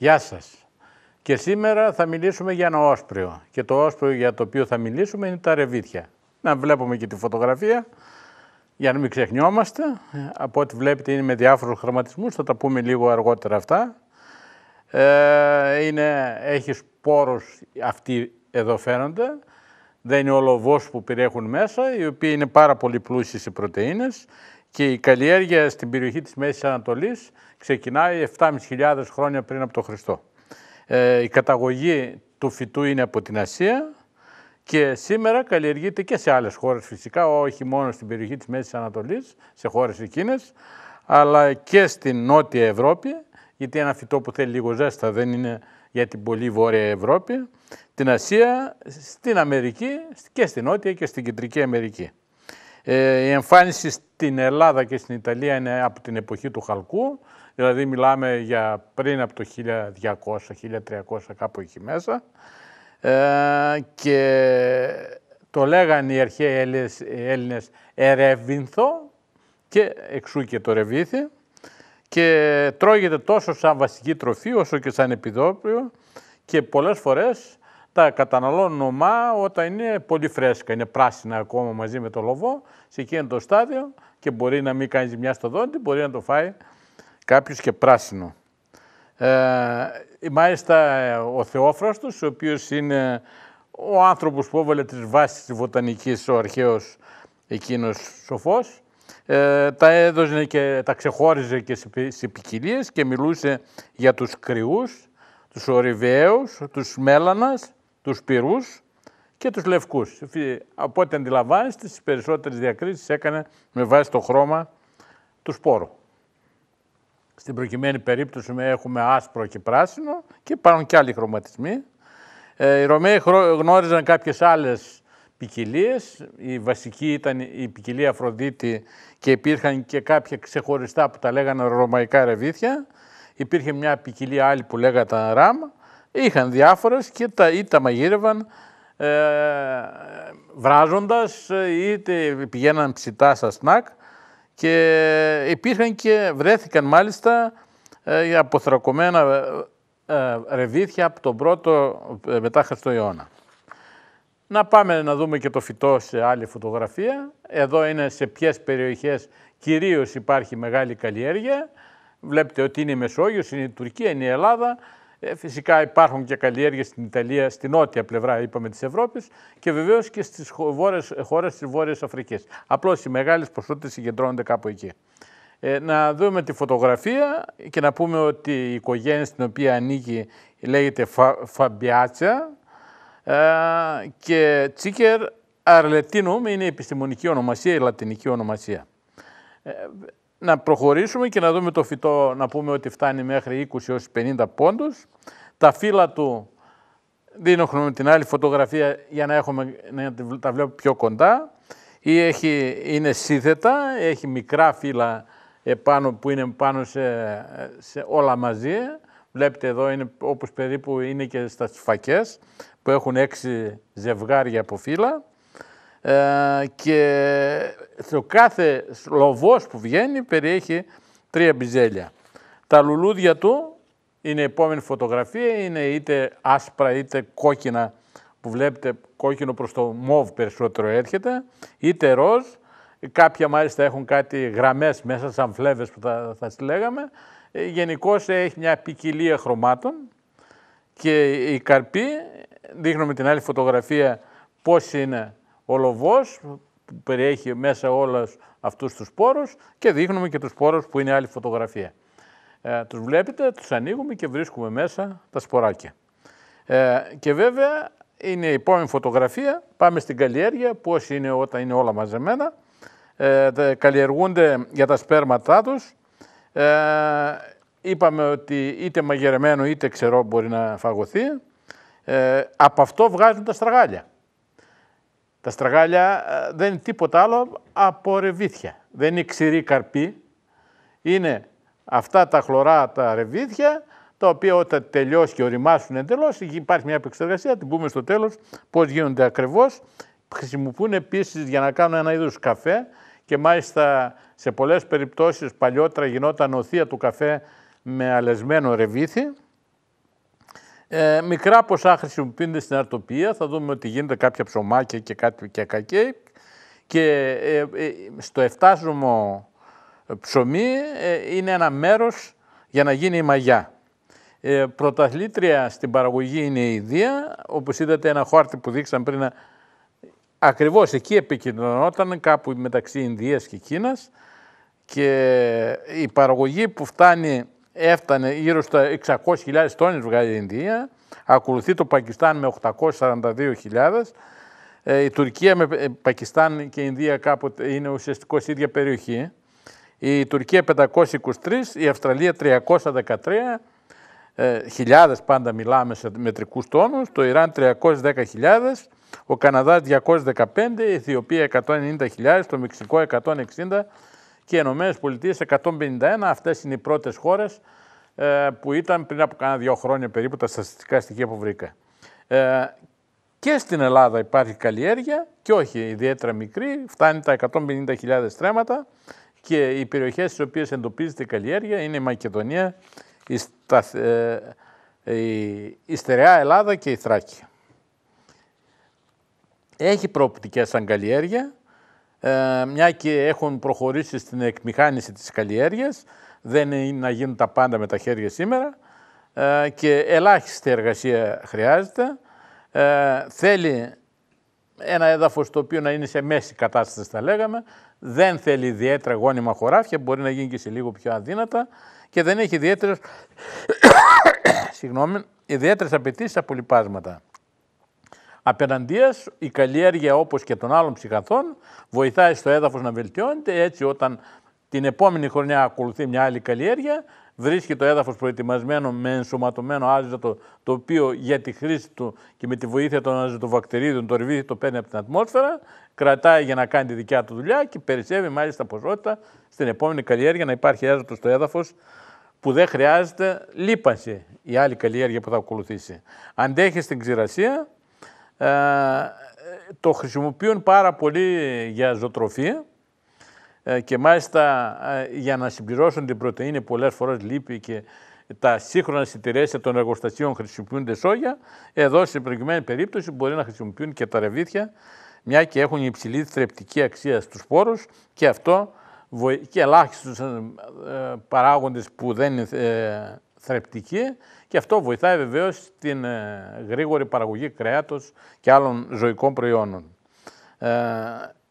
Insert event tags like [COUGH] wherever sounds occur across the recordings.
Γεια σας. Και σήμερα θα μιλήσουμε για ένα όσπριο. Και το όσπριο για το οποίο θα μιλήσουμε είναι τα ρεβίθια. Να βλέπουμε και τη φωτογραφία, για να μην ξεχνιόμαστε. Από ό,τι βλέπετε είναι με διάφορους χρωματισμούς, θα τα πούμε λίγο αργότερα αυτά. Ε, είναι, έχει σπόρους, αυτοί εδώ φαίνονται. Δεν είναι ολοβός που περιέχουν μέσα, οι οποίοι είναι πάρα πολύ πλούσιοι σε πρωτεΐνες και η καλλιέργεια στην περιοχή της Μέσης Ανατολής ξεκινάει 7.500 χρόνια πριν από τον Χριστό. Ε, η καταγωγή του φυτού είναι από την Ασία και σήμερα καλλιεργείται και σε άλλες χώρες φυσικά, όχι μόνο στην περιοχή της Μέσης Ανατολής, σε χώρες εκείνες, αλλά και στην Νότια Ευρώπη, γιατί ένα φυτό που θέλει λίγο ζέστα δεν είναι για την πολύ Βόρεια Ευρώπη, την Ασία, στην Αμερική και στην Νότια και στην Κεντρική Αμερική. Ε, η εμφάνιση στην Ελλάδα και στην Ιταλία είναι από την εποχή του Χαλκού, δηλαδή μιλάμε για πριν από το 1200-1300 κάπου εκεί μέσα ε, και το λέγανε οι αρχαίοι Έλληνες, Έλληνες και εξού και το ρεβίθι και τρώγεται τόσο σαν βασική τροφή όσο και σαν επιδόπιο και πολλές φορές τα καταναλώνουν ομά όταν είναι πολύ φρέσκα, είναι πράσινα ακόμα μαζί με το λοβό, σε εκείνο το στάδιο και μπορεί να μην κάνεις ζημιά στο δόντι, μπορεί να το φάει κάποιος και πράσινο. Ε, μάλιστα ε, ο Θεόφραστος, ο οποίος είναι ο άνθρωπος που έβαλε τις βάσεις της βοτανικής, ο αρχαίος εκείνος σοφός, ε, τα έδωσε και τα ξεχώριζε και σε ποικιλίες και μιλούσε για τους κρυούς, τους ορυβαίους, τους μέλανας, τους πυρούς και τους λευκούς. Από ό,τι αντιλαμβάνεστε, στις περισσότερες διακρίσεις έκανε με βάση το χρώμα του σπόρου. Στην προκειμένη περίπτωση έχουμε άσπρο και πράσινο και υπάρχουν και άλλοι χρωματισμοί. Ε, οι Ρωμαίοι γνώριζαν κάποιες άλλες ποικιλίες. Η βασική ήταν η ποικιλία Αφροδίτη και υπήρχαν και κάποια ξεχωριστά που τα λέγανε ρωμαϊκά ρεβίθια. Υπήρχε μια ποικιλία άλλη που λέγανε Ραμ Είχαν διάφορες και τα, ή τα μαγείρευαν ε, βράζοντας ε, είτε πηγαίναν ψητά στα σνακ και υπήρχαν και βρέθηκαν μάλιστα ε, αποθρακωμένα ε, ε, ρεβίθια από τον πρώτο ε, μετά Χριστό αιώνα. Να πάμε να δούμε και το φυτό σε άλλη φωτογραφία. Εδώ είναι σε ποιες περιοχές κυρίως υπάρχει μεγάλη καλλιέργεια. Βλέπετε ότι είναι η Μεσόγειος, είναι η Τουρκία, είναι η Ελλάδα. Ε, φυσικά υπάρχουν και καλλιέργειες στην Ιταλία, στην νότια πλευρά είπαμε της Ευρώπης και βεβαίως και στις χώρε χώρες της Βόρειας Αφρικής. Απλώς οι μεγάλες ποσότητες συγκεντρώνονται κάπου εκεί. Ε, να δούμε τη φωτογραφία και να πούμε ότι η οικογένεια στην οποία ανήκει λέγεται Φα, Φαμπιάτσα ε, και Τσίκερ Αρλετίνουμ είναι η επιστημονική ονομασία, η λατινική ονομασία. Ε, να προχωρήσουμε και να δούμε το φυτό να πούμε ότι φτάνει μέχρι 20 50 πόντους. Τα φύλλα του δίνουμε την άλλη φωτογραφία για να, έχουμε, να τα βλέπω πιο κοντά. Ή έχει, είναι σύνθετα, έχει μικρά φύλλα επάνω, που είναι πάνω σε, σε όλα μαζί. Βλέπετε εδώ είναι όπως περίπου είναι και στα φακές που έχουν έξι ζευγάρια από φύλλα. Ε, και το κάθε λοβός που βγαίνει περιέχει τρία μπιζέλια. Τα λουλούδια του είναι η επόμενη φωτογραφία, είναι είτε άσπρα είτε κόκκινα που βλέπετε κόκκινο προς το μόβ περισσότερο έρχεται, είτε ροζ, κάποια μάλιστα έχουν κάτι γραμμές μέσα σαν φλέβες που θα, θα τις λέγαμε. Ε, Γενικώς έχει μια ποικιλία χρωμάτων και οι καρποί, δείχνουμε την άλλη φωτογραφία πώς είναι ο λοβός που περιέχει μέσα όλους αυτούς τους σπόρους και δείχνουμε και τους σπόρους που είναι άλλη φωτογραφία. Ε, τους βλέπετε, τους ανοίγουμε και βρίσκουμε μέσα τα σποράκια. Ε, και βέβαια είναι η επόμενη φωτογραφία, πάμε στην καλλιέργεια, πώς είναι όταν είναι όλα μαζεμένα. Ε, καλλιεργούνται για τα σπέρματά τους. Ε, είπαμε ότι είτε μαγειρεμένο είτε ξερό μπορεί να φαγωθεί. Ε, από αυτό βγάζουν τα στραγάλια. Τα στραγάλια ε, δεν είναι τίποτα άλλο από ρεβίθια. Δεν είναι ξηρή καρπή. Είναι αυτά τα χλωρά τα ρεβίθια, τα οποία όταν τελειώσει και οριμάσουν εντελώς, υπάρχει μια επεξεργασία, την πούμε στο τέλος πώς γίνονται ακριβώς. Χρησιμοποιούν επίσης για να κάνουν ένα είδο καφέ και μάλιστα σε πολλές περιπτώσεις παλιότερα γινόταν οθεία του καφέ με αλεσμένο ρεβίθι. Ε, μικρά ποσά χρησιμοποιούνται στην αρτοπία. Θα δούμε ότι γίνονται κάποια ψωμάκια και κάτι και κακέ. Και ε, ε, στο εφτάζωμο ψωμί ε, είναι ένα μέρος για να γίνει η μαγιά. Ε, πρωταθλήτρια στην παραγωγή είναι η Ιδία. Όπως είδατε ένα χάρτη που δείξαν πριν, ακριβώς εκεί επικοινωνόταν κάπου μεταξύ Ινδίας και Κίνας και η παραγωγή που φτάνει έφτανε γύρω στα 600.000 τόνες βγάζει η Ινδία, ακολουθεί το Πακιστάν με 842.000, ε, η Τουρκία με ε, Πακιστάν και η Ινδία κάποτε είναι ουσιαστικά ίδια περιοχή. Η Τουρκία 523, η Αυστραλία 313, ε, χιλιάδες πάντα μιλάμε σε μετρικούς τόνους, το Ιράν 310.000, ο Καναδάς 215, η Αιθιοπία 190.000, το Μεξικό 160, και οι Ηνωμένε Πολιτείε 151. Αυτές είναι οι πρώτες χώρες ε, που ήταν πριν από κάνα δύο χρόνια περίπου τα στατιστικά στοιχεία που βρήκα. Ε, και στην Ελλάδα υπάρχει καλλιέργεια και όχι ιδιαίτερα μικρή, φτάνει τα 150.000 στρέμματα και οι περιοχές στις οποίες εντοπίζεται η καλλιέργεια είναι η Μακεδονία, η, ε, η, η Στερεά Ελλάδα και η Θράκη. Έχει προοπτικές σαν καλλιέργεια, ε, μια και έχουν προχωρήσει στην εκμηχάνηση της καλλιέργειας, δεν είναι να γίνουν τα πάντα με τα χέρια σήμερα ε, και ελάχιστη εργασία χρειάζεται. Ε, θέλει ένα έδαφος το οποίο να είναι σε μέση κατάστασης θα λέγαμε, δεν θέλει ιδιαίτερα γόνιμα χωράφια, μπορεί να γίνει και σε λίγο πιο αδύνατα και δεν έχει ιδιαίτερες, [COUGHS] ιδιαίτερες απαιτήσεις από λοιπάσματα. Απέναντίας η καλλιέργεια όπως και των άλλων ψυχαθών βοηθάει στο έδαφος να βελτιώνεται έτσι όταν την επόμενη χρονιά ακολουθεί μια άλλη καλλιέργεια βρίσκει το έδαφος προετοιμασμένο με ενσωματωμένο άζωτο το οποίο για τη χρήση του και με τη βοήθεια των αζωτοβακτηρίδων το ρεβίθι το παίρνει από την ατμόσφαιρα, κρατάει για να κάνει τη δικιά του δουλειά και περισσεύει μάλιστα ποσότητα στην επόμενη καλλιέργεια να υπάρχει άζωτος στο έδαφος που δεν χρειάζεται λίπανση η άλλη καλλιέργεια που θα ακολουθήσει. Αντέχει στην ξηρασία, ε, το χρησιμοποιούν πάρα πολύ για ζωοτροφία ε, και μάλιστα ε, για να συμπληρώσουν την πρωτεΐνη πολλές φορές λείπει και τα σύγχρονα συντηρέσια των εργοστασίων χρησιμοποιούνται σόγια. Εδώ, σε προηγουμένη περίπτωση, μπορεί να χρησιμοποιούν και τα ρεβίθια, μια και έχουν υψηλή θρεπτική αξία στους σπόρους και αυτό και ελάχιστους παράγοντες που δεν είναι θρεπτικοί και αυτό βοηθάει βεβαίως στην ε, γρήγορη παραγωγή κρέατος και άλλων ζωικών προϊόντων. Ε,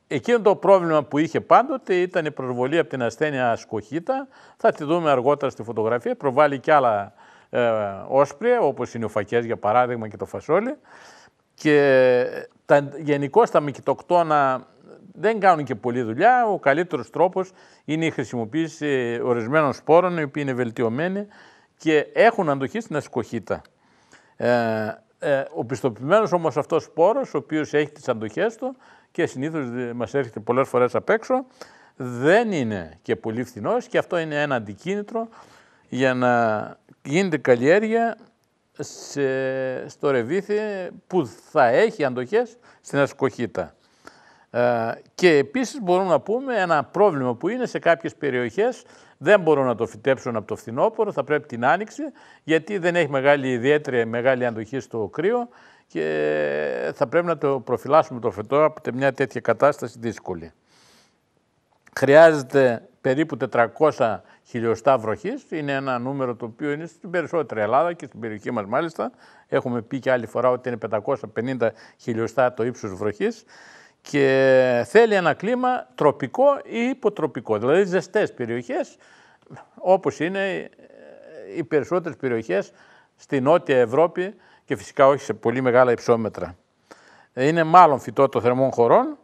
εκείνο το πρόβλημα που είχε πάντοτε ήταν η προβολή από την ασθένεια σκοχίτα. Θα τη δούμε αργότερα στη φωτογραφία. Προβάλλει και άλλα ε, όσπρια, όπως είναι ο για παράδειγμα και το φασόλι. Και γενικώς τα μικυτοκτόνα δεν κάνουν και πολλή δουλειά. Ο καλύτερος τρόπος είναι η χρησιμοποίηση ορισμένων σπόρων, οι οποίοι είναι βελτιωμένοι και έχουν αντοχή στην ασκοχήτα. Ε, ε, ο πιστοποιημένος όμως αυτός σπόρος, ο οποίος έχει τις αντοχές του και συνήθως μας έρχεται πολλές φορές απ' έξω, δεν είναι και πολύ φθηνός και αυτό είναι ένα αντικίνητρο για να γίνεται καλλιέργεια σε, στο ρεβίθι που θα έχει αντοχές στην ασκοχήτα. Ε, και επίσης μπορούμε να πούμε ένα πρόβλημα που είναι σε κάποιες περιοχές δεν μπορούν να το φυτέψουν από το φθινόπωρο, θα πρέπει την άνοιξη, γιατί δεν έχει μεγάλη ιδιαίτερη μεγάλη αντοχή στο κρύο και θα πρέπει να το προφυλάσσουμε το φετό από μια τέτοια κατάσταση δύσκολη. Χρειάζεται περίπου 400 χιλιοστά βροχής, Είναι ένα νούμερο το οποίο είναι στην περισσότερη Ελλάδα και στην περιοχή μας μάλιστα. Έχουμε πει και άλλη φορά ότι είναι 550 χιλιοστά το ύψος βροχής και θέλει ένα κλίμα τροπικό ή υποτροπικό, δηλαδή ζεστές περιοχές, όπως είναι ε, οι περισσότερες περιοχές στη Νότια Ευρώπη και φυσικά όχι σε πολύ μεγάλα υψόμετρα. Είναι μάλλον φυτό των θερμών χωρών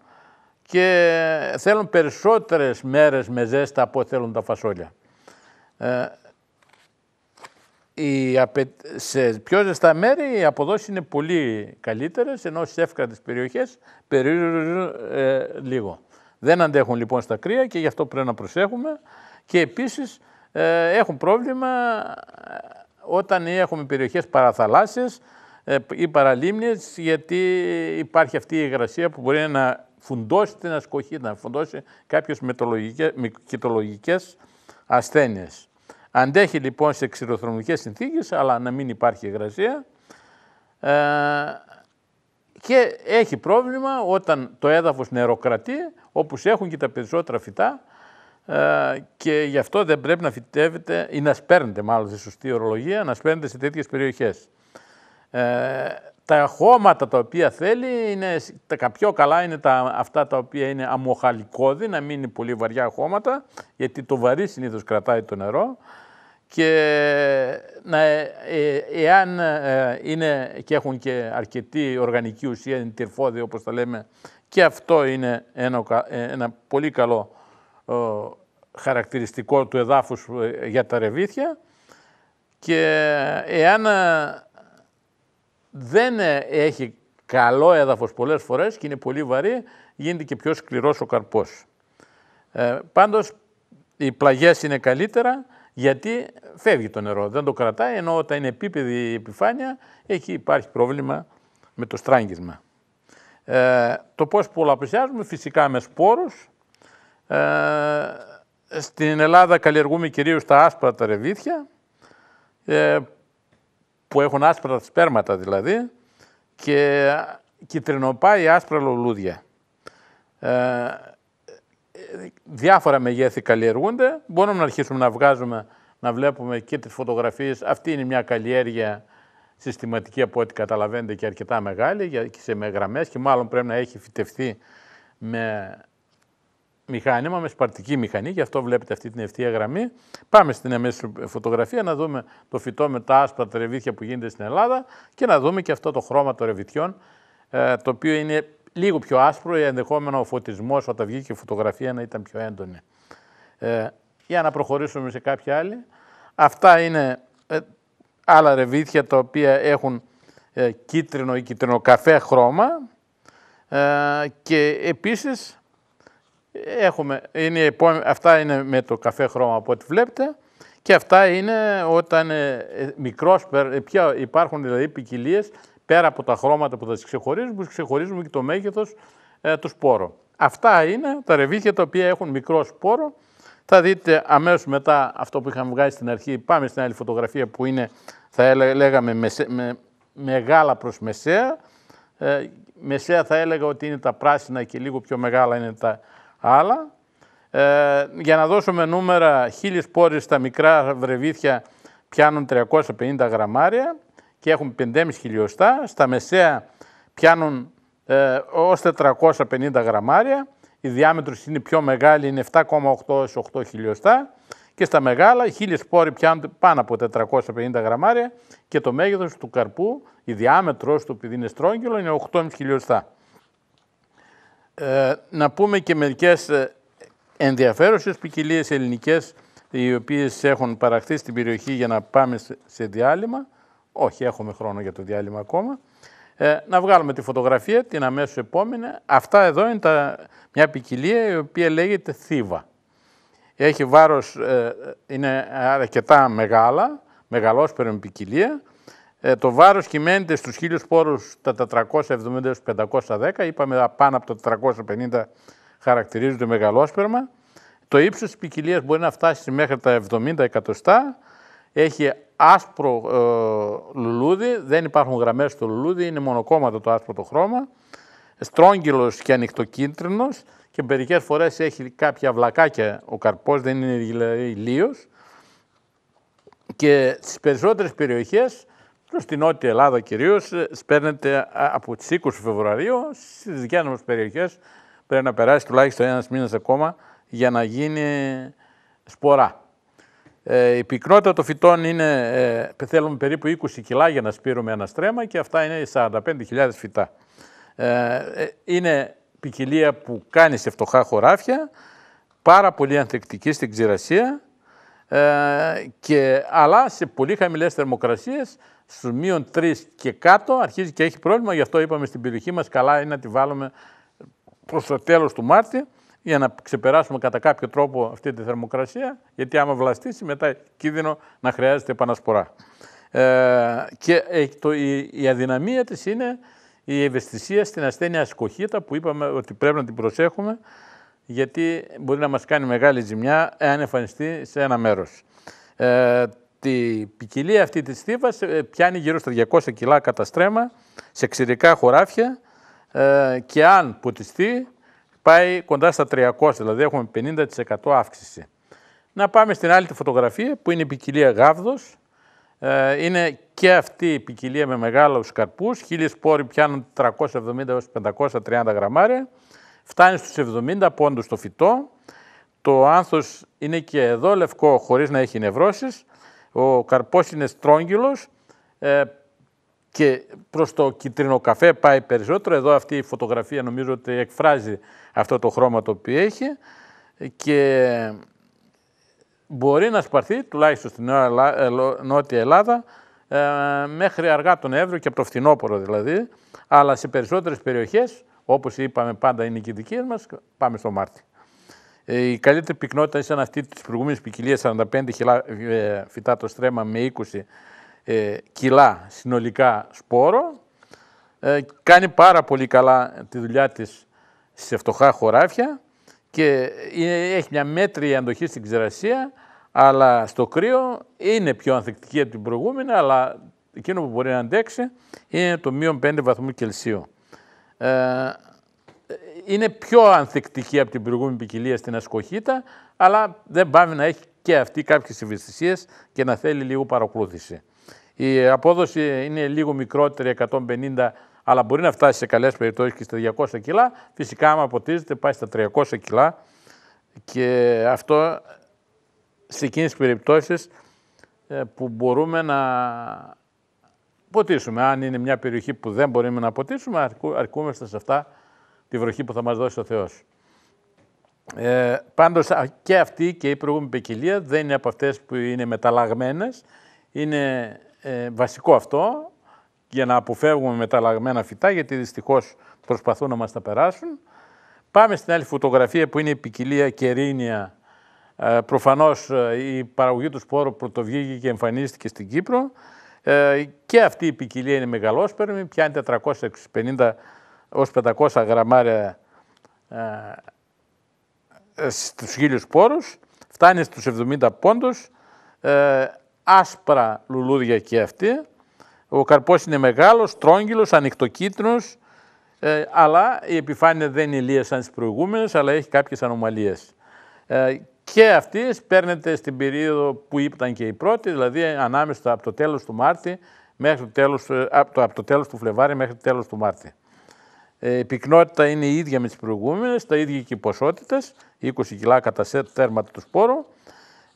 και θέλουν περισσότερες μέρες με ζέστα από θέλουν τα φασόλια. Ε, απε... σε πιο ζεστά μέρη οι αποδόσεις είναι πολύ καλύτερες, ενώ στις εύκρατες περιοχές περιορίζουν ε, λίγο. Δεν αντέχουν λοιπόν στα κρύα και γι' αυτό πρέπει να προσέχουμε και επίσης ε, έχουν πρόβλημα ε, όταν έχουμε περιοχές παραθαλάσσιες ε, η παραλιμνιες γιατι υπαρχει αυτη η υγρασια που μπορεί να φουντώσει την ασκοχή, να φουντώσει κάποιες κυτολογικές ασθένειες. Αντέχει λοιπόν σε ξηροθρομικές συνθήκες, αλλά να μην υπάρχει υγρασία. Ε, και έχει πρόβλημα όταν το έδαφος νεροκρατεί, όπως έχουν και τα περισσότερα φυτά, ε, και γι' αυτό δεν πρέπει να φυτέυεται ή να σπέρνεται, μάλλον σε σωστή ορολογία, να σπέρνεται σε τέτοιες περιοχές. Ε, τα χώματα τα οποία θέλει, είναι, τα πιο καλά είναι τα, αυτά τα οποία είναι αμοχαλικόδη, να μην είναι πολύ βαριά χώματα, γιατί το βαρύ συνήθως κρατάει το νερό και να, ε, ε, εάν ε, είναι και έχουν και αρκετή οργανική ουσία, είναι τυρφώδη όπως τα λέμε, και αυτό είναι ένα, πολύ καλό χαρακτηριστικό του εδάφους για τα ρεβίθια και εάν δεν έχει καλό έδαφος πολλές φορές και είναι πολύ βαρύ, γίνεται και πιο σκληρός ο καρπός. Ε, πάντως, οι πλαγιές είναι καλύτερα γιατί φεύγει το νερό, δεν το κρατάει, ενώ όταν είναι επίπεδη η επιφάνεια, έχει υπάρχει πρόβλημα με το στράγγισμα. Ε, το πώς πολλαπλασιάζουμε φυσικά με σπόρους. Ε, στην Ελλάδα καλλιεργούμε κυρίως τα άσπρα τα ρεβίθια, ε, που έχουν άσπρα σπέρματα δηλαδή, και κυτρινοπάει άσπρα λουλούδια. Ε, διάφορα μεγέθη καλλιεργούνται. Μπορούμε να αρχίσουμε να βγάζουμε, να βλέπουμε και τις φωτογραφίες. Αυτή είναι μια καλλιέργεια συστηματική από ό,τι καταλαβαίνετε και αρκετά μεγάλη και σε γραμμές και μάλλον πρέπει να έχει φυτευτεί με μηχάνημα, με σπαρτική μηχανή, γι' αυτό βλέπετε αυτή την ευθεία γραμμή. Πάμε στην εμέση φωτογραφία να δούμε το φυτό με τα άσπρα τα ρεβίθια που γίνεται στην Ελλάδα και να δούμε και αυτό το χρώμα των ρεβιτιών, ε, το οποίο είναι λίγο πιο άσπρο, ενδεχόμενο ο φωτισμός όταν βγήκε η φωτογραφία να ήταν πιο έντονη. Ε, για να προχωρήσουμε σε κάποια άλλη. Αυτά είναι ε, άλλα ρεβίθια τα οποία έχουν ε, κίτρινο ή κίτρινο-καφέ χρώμα ε, και επίσης έχουμε, είναι η επόμενη, επισης εχουμε ειναι αυτα ειναι με το καφέ χρώμα από ό,τι βλέπετε και αυτά είναι όταν μικρός, πια υπάρχουν δηλαδή ποικιλίες πέρα από τα χρώματα που θα τις ξεχωρίζουμε, ξεχωρίζουμε και το μέγεθος ε, τους σπόρου. Αυτά είναι τα ρεβίθια τα οποία έχουν μικρό σπόρο. Θα δείτε αμέσως μετά αυτό που είχαμε βγάλει στην αρχή. Πάμε στην άλλη φωτογραφία που είναι, θα λέγαμε, με, μεγάλα προς μεσαία. Ε, μεσαία θα έλεγα ότι είναι τα πράσινα και λίγο πιο μεγάλα είναι τα άλλα. Ε, για να δώσουμε νούμερα, χίλιες πόρες στα μικρά βρεβίθια πιάνουν 350 γραμμάρια και έχουν 5,5 χιλιοστά, στα μεσαία πιάνουν ε, ως 450 γραμμάρια, η διάμετρος είναι πιο μεγάλη, είναι 7,8 8 χιλιοστά και στα μεγάλα οι χίλιες σπόροι πιάνουν πάνω από 450 γραμμάρια και το μέγεθος του καρπού, η διάμετρος του, επειδή είναι στρόγγυλο, είναι 8,5 χιλιοστά. Ε, να πούμε και μερικές ε, ενδιαφέρουσες ποικιλίες ελληνικές οι οποίες έχουν παραχθεί στην περιοχή για να πάμε σε διάλειμμα. Όχι, έχουμε χρόνο για το διάλειμμα ακόμα. Ε, να βγάλουμε τη φωτογραφία, την αμέσως επόμενη. Αυτά εδώ είναι τα, μια ποικιλία η οποία λέγεται θύβα. Έχει βάρος, ε, είναι αρκετά μεγάλα, μεγαλόσπερη ποικιλία. Ε, το βάρος κυμαίνεται στους χίλιους πόρους τα 470-510, είπαμε πάνω από τα 450 χαρακτηρίζονται μεγαλόσπερμα. Το ύψος της ποικιλίας μπορεί να φτάσει μέχρι τα 70 εκατοστά, έχει άσπρο ε, λουλούδι, δεν υπάρχουν γραμμές στο λουλούδι, είναι μονοκόμματο το άσπρο το χρώμα, στρόγγυλος και ανοιχτοκίτρινος και μερικές φορές έχει κάποια βλακάκια ο καρπός, δεν είναι δηλαδή λίος. Και στις περισσότερες περιοχές, στην Νότια Ελλάδα κυρίως, ε, σπέρνεται από τις 20 Φεβρουαρίου, στις δικές μας περιοχές πρέπει να περάσει τουλάχιστον ένας μήνας ακόμα για να γίνει σπορά. Ε, η πυκνότητα των φυτών είναι, ε, θέλουμε περίπου 20 κιλά για να σπείρουμε ένα στρέμμα και αυτά είναι 45.000 φυτά. Ε, ε, είναι ποικιλία που κάνει σε φτωχά χωράφια, πάρα πολύ ανθεκτική στην ξηρασία, και, αλλά σε πολύ χαμηλές θερμοκρασίες, στους μείον 3 και κάτω αρχίζει και έχει πρόβλημα, γι' αυτό είπαμε στην περιοχή μας καλά είναι να τη βάλουμε προς το τέλος του Μάρτη, για να ξεπεράσουμε κατά κάποιο τρόπο αυτή τη θερμοκρασία, γιατί άμα βλαστήσει μετά κίνδυνο να χρειάζεται επανασπορά. Ε, και ε, το, η, αδυναμία της είναι η ευαισθησία στην ασθένεια ασκοχήτα που είπαμε ότι πρέπει να την προσέχουμε γιατί μπορεί να μας κάνει μεγάλη ζημιά εάν εμφανιστεί σε ένα μέρος. Ε, τη ποικιλία αυτή της θύβας ε, πιάνει γύρω στα 200 κιλά κατά στρέμα σε ξηρικά χωράφια ε, και αν ποτιστεί πάει κοντά στα 300, δηλαδή έχουμε 50% αύξηση. Να πάμε στην άλλη τη φωτογραφία που είναι η ποικιλία γάβδος. Ε, είναι και αυτή η ποικιλία με μεγάλους καρπούς. Χίλιες σπόροι πιάνουν 370 530 γραμμάρια. Φτάνει στους 70 πόντους το φυτό. Το άνθος είναι και εδώ λευκό χωρίς να έχει νευρώσεις. Ο καρπός είναι στρόγγυλος. Ε, και προς το κίτρινο καφέ πάει περισσότερο. Εδώ αυτή η φωτογραφία νομίζω ότι εκφράζει αυτό το χρώμα το οποίο έχει και μπορεί να σπαρθεί τουλάχιστον στην Νότια Ελλάδα ε, μέχρι αργά τον Εύρο και από το φθινόπωρο δηλαδή, αλλά σε περισσότερες περιοχές, όπως είπαμε πάντα είναι οι δικές μας, πάμε στο Μάρτιο. Ε, η καλύτερη πυκνότητα ήταν αυτή της προηγούμενης ποικιλίας 45 ε, φυτά το στρέμα με 20 ε, κιλά συνολικά σπόρο. Ε, κάνει πάρα πολύ καλά τη δουλειά της σε φτωχά χωράφια και έχει μια μέτρη αντοχή στην ξηρασία, αλλά στο κρύο είναι πιο ανθεκτική από την προηγούμενη, αλλά εκείνο που μπορεί να αντέξει είναι το μείον 5 βαθμού Κελσίου. Ε, είναι πιο ανθεκτική από την προηγούμενη ποικιλία στην ασκοχήτα, αλλά δεν πάμε να έχει και αυτή κάποιες ευαισθησίες και να θέλει λίγο παρακολούθηση. Η απόδοση είναι λίγο μικρότερη, 150, αλλά μπορεί να φτάσει σε καλές περιπτώσεις και στα 200 κιλά. Φυσικά, άμα ποτίζεται, πάει στα 300 κιλά και αυτό σε εκείνες τις περιπτώσεις ε, που μπορούμε να ποτίσουμε. Αν είναι μια περιοχή που δεν μπορούμε να ποτίσουμε, αρκούμαστε σε αυτά τη βροχή που θα μας δώσει ο Θεός. Ε, πάντως και αυτή και η προηγούμενη ποικιλία δεν είναι από αυτές που είναι μεταλλαγμένες. Είναι ε, βασικό αυτό για να αποφεύγουμε μεταλλαγμένα φυτά, γιατί δυστυχώς προσπαθούν να μας τα περάσουν. Πάμε στην άλλη φωτογραφία που είναι η ποικιλία κερίνια. Ε, προφανώς ε, η παραγωγή του σπόρου πρωτοβγήκε και εμφανίστηκε στην Κύπρο. Ε, και αυτή η ποικιλία είναι μεγαλόσπερμη, πιάνει 450 ως 500 γραμμάρια ε, ε, στους χίλιους σπόρους. φτάνει στους 70 πόντους, ε, άσπρα λουλούδια και αυτή. Ο καρπός είναι μεγάλος, στρόγγυλος, ανοιχτοκίτρινος, ε, αλλά η επιφάνεια δεν είναι ηλία σαν τις προηγούμενες, αλλά έχει κάποιες ανομαλίες. Ε, και αυτής παίρνεται στην περίοδο που ήταν και η πρώτη, δηλαδή ανάμεσα από το τέλος του Μάρτη μέχρι το τέλος, ε, από, το, από το τέλος του Φλεβάρι μέχρι το τέλος του Μάρτη. Ε, η πυκνότητα είναι η ίδια με τις προηγούμενες, τα ίδια και οι ποσότητες, 20 κιλά κατά σετ τέρματα του σπόρου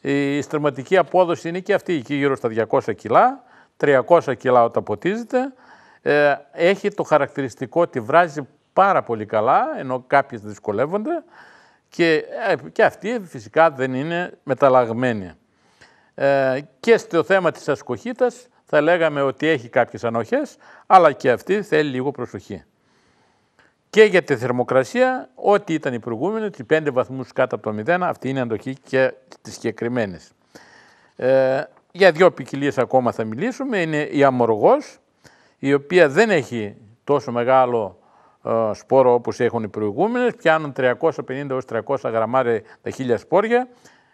η στρεματική απόδοση είναι και αυτή εκεί γύρω στα 200 κιλά, 300 κιλά όταν ποτίζεται. Ε, έχει το χαρακτηριστικό ότι βράζει πάρα πολύ καλά, ενώ κάποιες δυσκολεύονται και, ε, και αυτή φυσικά δεν είναι μεταλλαγμένη. Ε, και στο θέμα της ασκοχήτας θα λέγαμε ότι έχει κάποιες ανοχές, αλλά και αυτή θέλει λίγο προσοχή και για τη θερμοκρασία, ό,τι ήταν η προηγούμενη, ότι 5 βαθμούς κάτω από το 0, αυτή είναι η αντοχή και τη συγκεκριμένη. Ε, για δύο ποικιλίες ακόμα θα μιλήσουμε. Είναι η αμοργός, η οποία δεν έχει τόσο μεγάλο ε, σπόρο όπως έχουν οι προηγούμενες, πιάνουν 350 300 γραμμάρια τα χίλια σπόρια,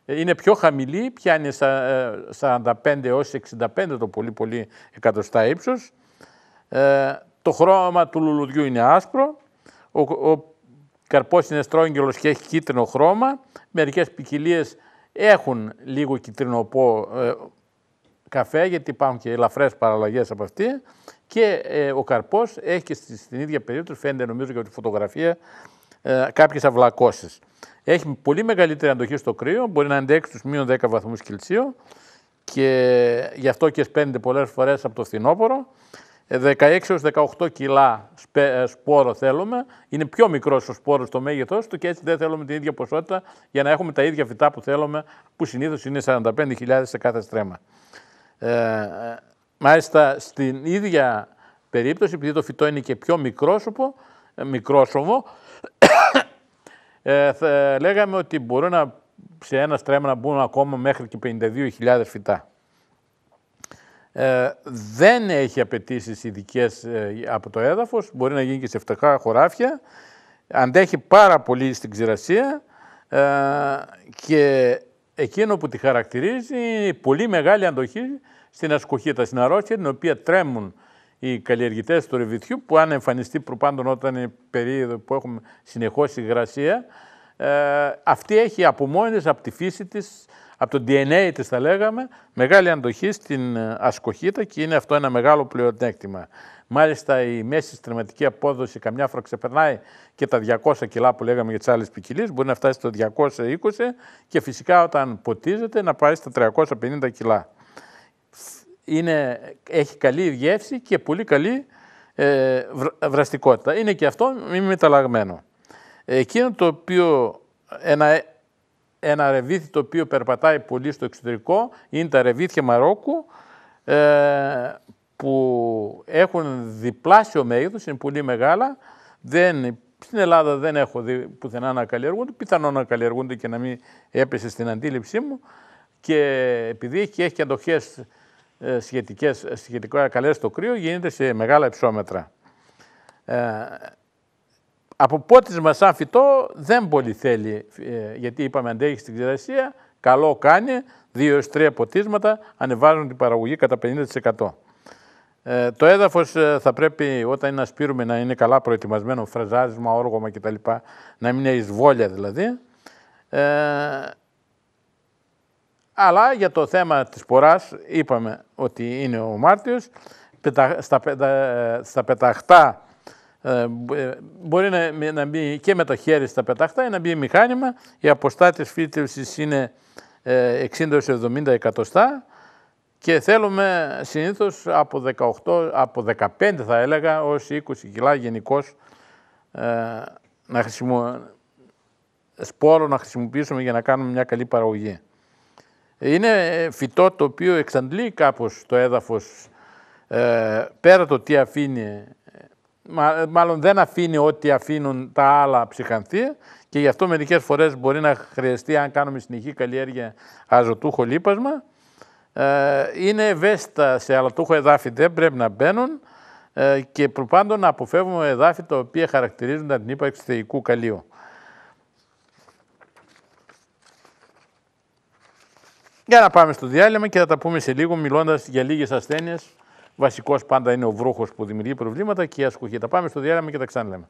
ε, είναι πιο χαμηλή, πιάνει 45 65 ε, το πολύ πολύ εκατοστά ύψος. Ε, το χρώμα του λουλουδιού είναι άσπρο, ο, ο καρπός είναι στρόγγυλος και έχει κίτρινο χρώμα. Μερικές ποικιλίες έχουν λίγο κίτρινο ε, καφέ, γιατί υπάρχουν και ελαφρές παραλλαγές από αυτή. Και ε, ο καρπός έχει και στην ίδια περίοδο, φαίνεται νομίζω και από τη φωτογραφία, ε, κάποιες αυλακώσεις. Έχει πολύ μεγαλύτερη αντοχή στο κρύο, μπορεί να αντέξει τους μείον 10 βαθμούς Κελσίου και γι' αυτό και σπαίνεται πολλές φορές από το φθινόπωρο. 16-18 κιλά ε, σπόρο θέλουμε. Είναι πιο μικρός ο σπόρος στο μέγεθός του και έτσι δεν θέλουμε την ίδια ποσότητα για να έχουμε τα ίδια φυτά που θέλουμε, που συνήθως είναι 45.000 σε κάθε στρέμμα. Ε, ε, μάλιστα στην ίδια περίπτωση, επειδή το φυτό είναι και πιο μικρόσωπο, ε, μικρόσωμο, [COUGHS] ε, θα λέγαμε ότι μπορούν να, σε ένα στρέμμα να μπουν ακόμα μέχρι και 52.000 φυτά. Ε, δεν έχει απαιτήσεις ειδικές ε, από το έδαφος, μπορεί να γίνει και σε φτωχά χωράφια, αντέχει πάρα πολύ στην ξηρασία ε, και εκείνο που τη χαρακτηρίζει πολύ μεγάλη αντοχή στην ασκοχήτα, στην αρρώστια, την οποία τρέμουν οι καλλιεργητές του ρεβιθιού, που αν εμφανιστεί προπάντων όταν είναι περίοδο που έχουμε συνεχώς υγρασία, ε, αυτή έχει από μόνη από τη φύση από το DNA της θα λέγαμε, μεγάλη αντοχή στην ε, ασκοχήτα και είναι αυτό ένα μεγάλο πλεονέκτημα. Μάλιστα η μέση στρεματική απόδοση καμιά φορά ξεπερνάει και τα 200 κιλά που λέγαμε για τις άλλες ποικιλίες, μπορεί να φτάσει στο 220 και φυσικά όταν ποτίζεται να πάει στα 350 κιλά. Είναι, έχει καλή γεύση και πολύ καλή ε, βραστικότητα. Είναι και αυτό μη μεταλλαγμένο. Εκείνο το οποίο ένα ένα ρεβίθι το οποίο περπατάει πολύ στο εξωτερικό, είναι τα ρεβίθια Μαρόκου, ε, που έχουν διπλάσιο μέγεθος, είναι πολύ μεγάλα. Δεν, στην Ελλάδα δεν έχω δει πουθενά να καλλιεργούνται, πιθανόν να καλλιεργούνται και να μην έπεσε στην αντίληψή μου. Και επειδή έχει, και αντοχές ε, σχετικές, σχετικά καλές στο κρύο, γίνεται σε μεγάλα υψόμετρα. Ε, από πότισμα σαν φυτό δεν πολύ θέλει, ε, γιατί είπαμε αντέχει στην ξηρασία, καλό κάνει, δύο έως τρία ποτίσματα ανεβάζουν την παραγωγή κατά 50%. Ε, το έδαφος ε, θα πρέπει όταν είναι να είναι καλά προετοιμασμένο, φρεζάρισμα, όργωμα κτλ. Να μην είναι εισβόλια δηλαδή. Ε, αλλά για το θέμα της ποράς είπαμε ότι είναι ο Μάρτιος. Στα, πετα, ε, στα πεταχτά ε, ε, μπορεί να, να μπει και με τα χέρια στα πετάχτα ή να μπει μηχάνημα. Οι αποστάτες φύτευσης είναι 60-70 ε, εκατοστά και θέλουμε συνήθως από, 18, από 15 θα έλεγα ως 20 κιλά γενικώς να σπόρο να χρησιμοποιήσουμε για να κάνουμε μια καλή παραγωγή. Είναι φυτό το οποίο εξαντλεί κάπως το έδαφος πέρα το τι αφήνει ε, μάλλον δεν αφήνει ό,τι αφήνουν τα άλλα ψυχανθεί και γι' αυτό μερικές φορές μπορεί να χρειαστεί, αν κάνουμε συνεχή καλλιέργεια αζωτούχο λίπασμα, ε, είναι ευαίσθητα σε αλατούχο εδάφη, δεν πρέπει να μπαίνουν ε, και προπάντων να αποφεύγουμε εδάφη τα οποία χαρακτηρίζουν την ύπαρξη θεϊκού καλείου. Για να πάμε στο διάλειμμα και θα τα πούμε σε λίγο μιλώντας για λίγες ασθένειες Βασικός πάντα είναι ο βρόχο που δημιουργεί προβλήματα και η ασκοχή. Τα πάμε στο διάλειμμα και τα ξαναλέμε.